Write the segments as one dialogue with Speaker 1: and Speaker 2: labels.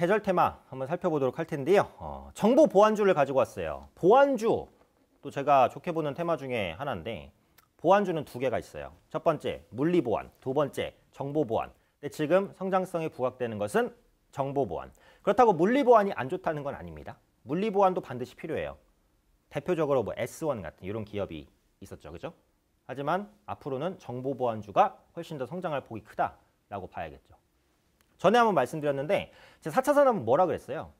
Speaker 1: 계절 테마 한번 살펴보도록 할 텐데요. 어, 정보 보안주를 가지고 왔어요. 보안주 또 제가 좋게 보는 테마 중에 하나인데 보안주는 두 개가 있어요. 첫 번째 물리 보안, 두 번째 정보 보안. 근데 지금 성장성이 부각되는 것은 정보 보안. 그렇다고 물리 보안이 안 좋다는 건 아닙니다. 물리 보안도 반드시 필요해요. 대표적으로 뭐 S1 같은 이런 기업이 있었죠. 그죠? 하지만 앞으로는 정보 보안주가 훨씬 더 성장할 폭이 크다라고 봐야겠죠. 전에 한번 말씀드렸는데 제 4차 산업은 뭐라 그랬어요?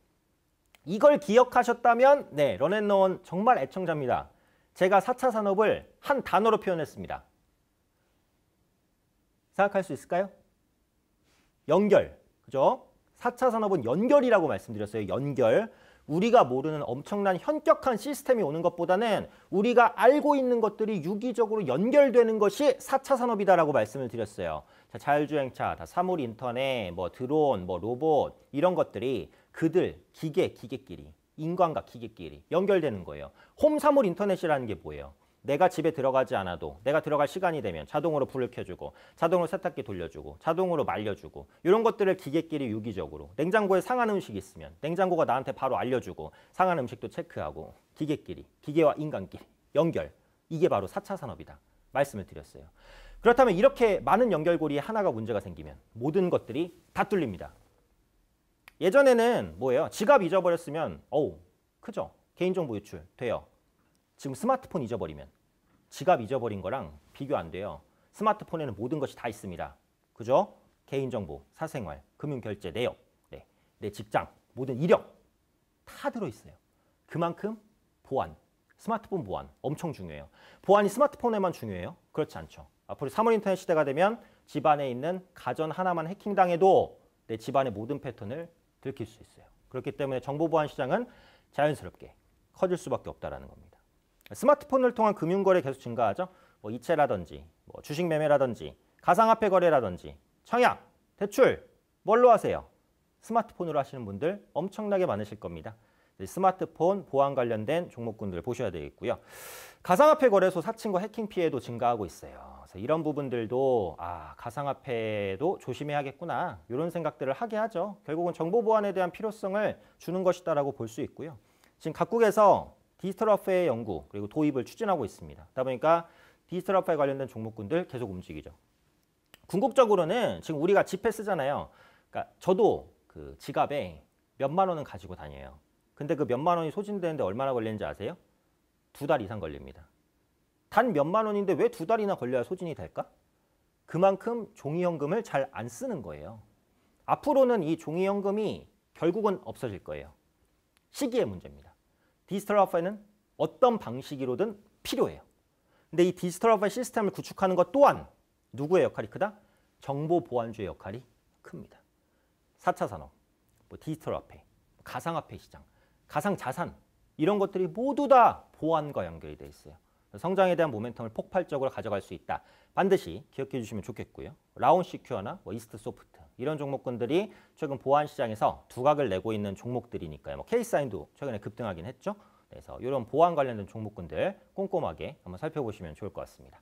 Speaker 1: 이걸 기억하셨다면 네, 런앤너원 정말 애청자입니다. 제가 4차 산업을 한 단어로 표현했습니다. 생각할 수 있을까요? 연결. 그죠? 4차 산업은 연결이라고 말씀드렸어요. 연결. 우리가 모르는 엄청난 현격한 시스템이 오는 것보다는 우리가 알고 있는 것들이 유기적으로 연결되는 것이 4차 산업이다라고 말씀을 드렸어요. 자, 자율주행차, 다 사물 인터넷, 뭐 드론, 뭐 로봇 이런 것들이 그들, 기계, 기계끼리, 인간과 기계끼리 연결되는 거예요. 홈 사물 인터넷이라는 게 뭐예요? 내가 집에 들어가지 않아도 내가 들어갈 시간이 되면 자동으로 불을 켜주고 자동으로 세탁기 돌려주고 자동으로 말려주고 이런 것들을 기계끼리 유기적으로 냉장고에 상한 음식이 있으면 냉장고가 나한테 바로 알려주고 상한 음식도 체크하고 기계끼리 기계와 인간끼리 연결 이게 바로 4차 산업이다 말씀을 드렸어요. 그렇다면 이렇게 많은 연결고리에 하나가 문제가 생기면 모든 것들이 다 뚫립니다. 예전에는 뭐예요? 지갑 잊어버렸으면 어우 크죠? 개인정보 유출 돼요. 지금 스마트폰 잊어버리면 지갑 잊어버린 거랑 비교 안 돼요. 스마트폰에는 모든 것이 다 있습니다. 그죠? 개인정보, 사생활, 금융결제, 내역, 네. 내 직장, 모든 이력 다 들어있어요. 그만큼 보안, 스마트폰 보안 엄청 중요해요. 보안이 스마트폰에만 중요해요? 그렇지 않죠. 앞으로 3월 인터넷 시대가 되면 집안에 있는 가전 하나만 해킹당해도 내 집안의 모든 패턴을 들킬 수 있어요. 그렇기 때문에 정보보안 시장은 자연스럽게 커질 수밖에 없다는 겁니다. 스마트폰을 통한 금융거래 계속 증가하죠. 뭐 이체라든지 뭐 주식 매매라든지 가상화폐 거래라든지 청약, 대출 뭘로 하세요? 스마트폰으로 하시는 분들 엄청나게 많으실 겁니다. 스마트폰 보안 관련된 종목군들 보셔야 되겠고요. 가상화폐 거래소 사칭과 해킹 피해도 증가하고 있어요. 그래서 이런 부분들도 아 가상화폐도 조심해야겠구나 이런 생각들을 하게 하죠. 결국은 정보 보안에 대한 필요성을 주는 것이다라고 볼 수 있고요. 지금 각국에서 디지털 화폐의 연구 그리고 도입을 추진하고 있습니다. 그러다 보니까 디지털 화폐 관련된 종목군들 계속 움직이죠. 궁극적으로는 지금 우리가 지폐 쓰잖아요. 그러니까 저도 그 지갑에 몇 만 원은 가지고 다녀요. 근데 그 몇 만 원이 소진되는데 얼마나 걸리는지 아세요? 두 달 이상 걸립니다. 단 몇 만 원인데 왜 두 달이나 걸려야 소진이 될까? 그만큼 종이현금을 잘 안 쓰는 거예요. 앞으로는 이 종이현금이 결국은 없어질 거예요. 시기의 문제입니다. 디지털 화폐는 어떤 방식으로든 필요해요. 근데 이 디지털 화폐 시스템을 구축하는 것 또한 누구의 역할이 크다? 정보보안주의 역할이 큽니다. 4차 산업, 뭐 디지털 화폐, 가상화폐 시장, 가상자산 이런 것들이 모두 다 보안과 연결이 돼 있어요. 성장에 대한 모멘텀을 폭발적으로 가져갈 수 있다. 반드시 기억해 주시면 좋겠고요. 라온 시큐어나 뭐 이스트 소프트 이런 종목군들이 최근 보안 시장에서 두각을 내고 있는 종목들이니까요. 뭐 K사인도 최근에 급등하긴 했죠. 그래서 이런 보안 관련된 종목군들 꼼꼼하게 한번 살펴보시면 좋을 것 같습니다.